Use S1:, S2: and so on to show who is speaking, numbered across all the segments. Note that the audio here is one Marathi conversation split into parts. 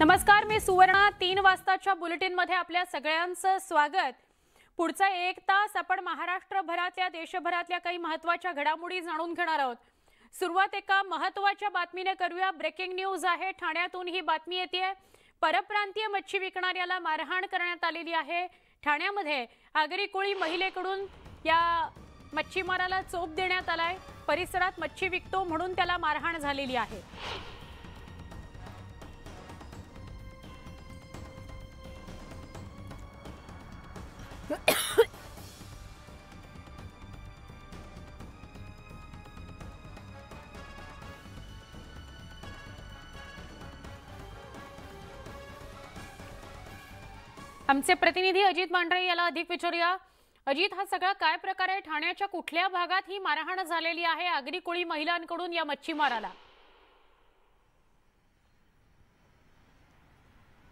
S1: नमस्कार मी सुवर्णा तीन वाजताच्या बुलेटिनमध्ये आपल्या सगळ्यांचं स्वागत पुढचा एक तास आपण महाराष्ट्रभरातल्या देशभरातल्या काही महत्त्वाच्या घडामोडी जाणून घेणार आहोत सुरुवात एका महत्त्वाच्या बातमीने करूया ब्रेकिंग न्यूज आहे ठाण्यातून ही बातमी येते परप्रांतीय मच्छी विकणाऱ्याला मारहाण करण्यात आलेली आहे ठाण्यामध्ये आगरी कोळी महिलेकडून या मच्छीमाराला चोप देण्यात आलाय परिसरात मच्छी विकतो म्हणून त्याला मारहाण झालेली आहे आमचे प्रतिनिधी अजित मांढरे याला अधिक विचारूया अजित हा सगळा काय प्रकार आहे ठाण्याच्या कुठल्या भागात ही मारहाण झालेली आहे आगरी कोळी महिलांकडून या मच्छीमाराला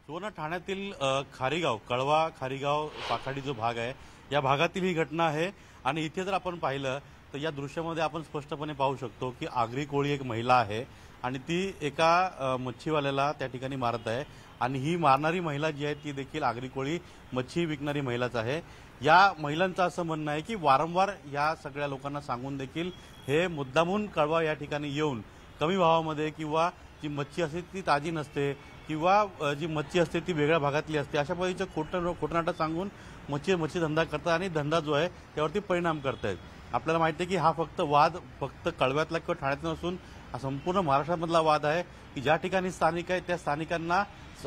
S2: सुवर्ण ठाण्यातील खारीगाव कळवा खारीगाव पाखाडी जो भाग आहे या भागातील ही घटना आहे आणि इथे जर आपण पाहिलं तर या दृश्यामध्ये आपण स्पष्टपणे पाहू शकतो की आगरी कोळी एक महिला आहे आणि ती एका मच्छीवाल्याला त्या ठिकाणी मारत आहे आणि ही मारणारी महिला जी आहे ती देखील आगरी कोळी मच्छी विकणारी महिलाच आहे या महिलांचं असं म्हणणं आहे की वारंवार या सगळ्या लोकांना सांगून देखील हे मुद्दामून कळवा या ठिकाणी येऊन कमी भावामध्ये किंवा जी मच्छी असते ती ताजी नसते किंवा जी मच्छी असते ती वेगळ्या भागातली असते अशा पद्धतीचं खोट खोटनाटा सांगून मच्छी मच्छी धंदा करतात आणि धंदा जो आहे त्यावरती परिणाम करतायत आपल्याला माहिती आहे की हा फक्त वाद फक्त कळव्यातला किंवा ठाण्यातला नसून हा संपूर्ण महाराष्ट्रामधला वाद आहे की ज्या ठिकाणी स्थानिक आहे त्या स्थानिकांना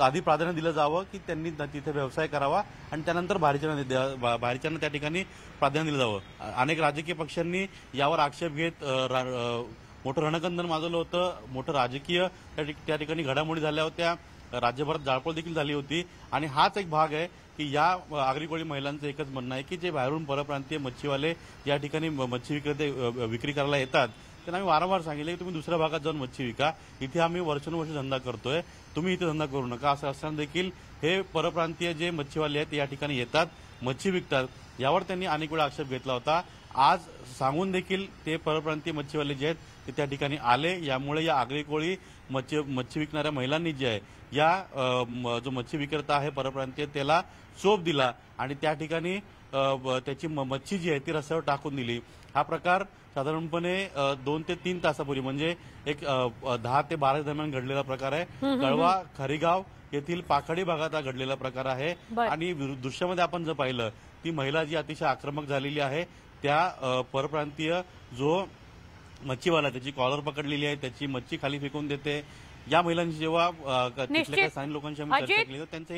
S2: आधी प्राधान्य दिलं जावं की त्यांनी तिथे व्यवसाय करावा आणि त्यानंतर बाहेरच्यांना बाहेरच्यांना त्या ठिकाणी प्राधान्य दिलं जावं अनेक राजकीय पक्षांनी यावर आक्षेप घेत मोठं रणकंदन माजवलं होतं मोठं राजकीय त्या ठिकाणी घडामोडी झाल्या होत्या राज्यभरात जाळपोळ देखील झाली होती आणि हाच एक भाग आहे की या आगरी महिलांचं एकच म्हणणं आहे की जे बाहेरून परप्रांतीय मच्छीवाले या ठिकाणी मच्छी विक्रेते विक्री करायला येतात त्यांना आम्ही वारंवार सांगितलं की तुम्ही दुसऱ्या भागात जाऊन मच्छी विका इथे आम्ही वर्षानुवर्ष धंदा करतोय तुम्ही इथे धंदा करू नका असं असताना देखील हे परप्रांतीय जे मच्छीवाले आहेत ते या ठिकाणी येतात मच्छी विकतात यावर त्यांनी अनेक वेळा आक्षेप घेतला होता आज सांगून देखील ते परप्रांतीय मच्छीवाले जे आहेत ते त्या ठिकाणी आले यामुळे या आगळी कोळी मच्छी मच्छी विकणाऱ्या महिलांनी जे आहे या जो मच्छी विक्रेता आहे परप्रांतीय त्याला चोप दिला आणि त्या ठिकाणी त्याची मच्छी जी आहे ती रस्त्यावर टाकून दिली हा प्रकार साधारणपणे दोन ते तीन तासापूर्वी म्हणजे एक दहा ते बारा दरम्यान घडलेला प्रकार आहे कळवा खरीगाव येथील पाखडी भागात हा घडलेला प्रकार आहे आणि दृश्यामध्ये आपण जर पाहिलं ती महिला जी अतिशय आक्रमक झालेली आहे त्या परप्रांतीय जो मच्छीवाला त्याची कॉलर पकडलेली आहे त्याची मच्छी खाली फेकून देते या महिलांची जेव्हा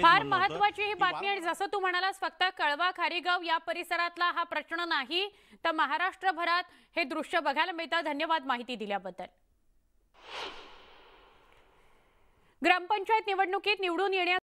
S2: फार महत्वाची ही बातमी आणि
S1: जसं तू म्हणालास फक्त कळवा खारीगाव या परिसरातला हा प्रश्न नाही तर महाराष्ट्रभरात हे दृश्य बघायला मिळतं धन्यवाद माहिती दिल्याबद्दल ग्रामपंचायत निवडणुकीत निवडून येण्या